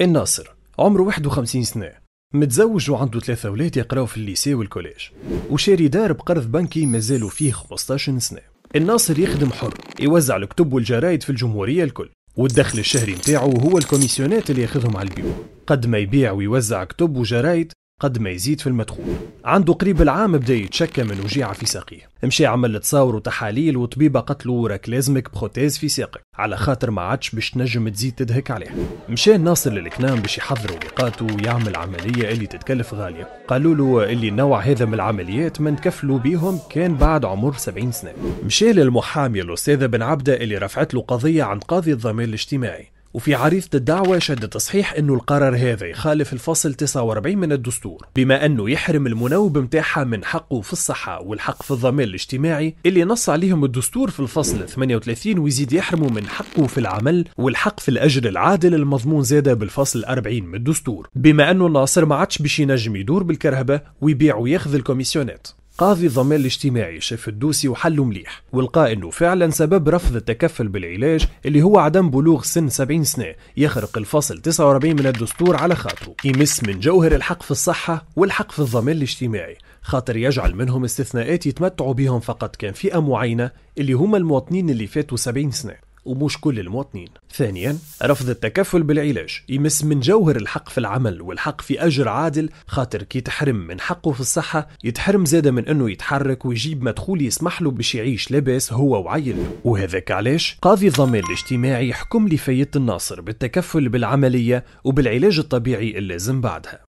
الناصر عمره 51 سنة متزوج وعنده ثلاثة أولاد يقراو في الليسي والكوليج وشاري دار بقرض بنكي مازالوا فيه 15 سنة الناصر يخدم حر يوزع الكتب والجرايد في الجمهورية الكل والدخل الشهري متاعه هو الكوميسيونات اللي ياخذهم على البيو قد ما يبيع ويوزع كتب وجرايد قد ما يزيد في المدخول عنده قريب العام بدا يتشكى من وجيعة في ساقيه مشى عمل تصاور وتحاليل وطبيبة قتلو راك لازمك بروتيز في ساقك على خاطر ما عادش باش تنجم تزيد تدهك عليه مشى ناصر للكنام باش يحضروا لقاته ويعمل عملية اللي تتكلف غالية قالوا له اللي النوع هذا من العمليات ما نكفلوا بيهم كان بعد عمر 70 سنة مشى للمحامي الأستاذة بن عبدة اللي رفعت له قضية عند قاضي الضمان الاجتماعي وفي عريضة الدعوة شد تصحيح أن القرار هذا يخالف الفصل 49 من الدستور بما أنه يحرم المناوب متاحة من حقه في الصحة والحق في الضمان الاجتماعي اللي نص عليهم الدستور في الفصل 38 ويزيد يحرمه من حقه في العمل والحق في الأجر العادل المضمون زادة بالفصل 40 من الدستور بما أنه الناصر ما عادش باش ينجم يدور بالكرهبة ويبيع وياخذ الكوميسيونات قاضي الضمان الاجتماعي شاف الدوسي وحله مليح ولقى انه فعلا سبب رفض التكفل بالعلاج اللي هو عدم بلوغ سن 70 سنه يخرق الفصل 49 من الدستور على خاطره يمس من جوهر الحق في الصحه والحق في الضمان الاجتماعي خاطر يجعل منهم استثناءات يتمتعوا بهم فقط كان فئه معينه اللي هما المواطنين اللي فاتوا 70 سنه ومش كل المواطنين ثانيا رفض التكفل بالعلاج يمس من جوهر الحق في العمل والحق في أجر عادل خاطر كي تحرم من حقه في الصحة يتحرم زادة من أنه يتحرك ويجيب مدخول يسمح له باش يعيش لاباس هو وعيله وهذاك علاش قاضي الضمان الاجتماعي حكم لفيت الناصر بالتكفل بالعملية وبالعلاج الطبيعي اللازم بعدها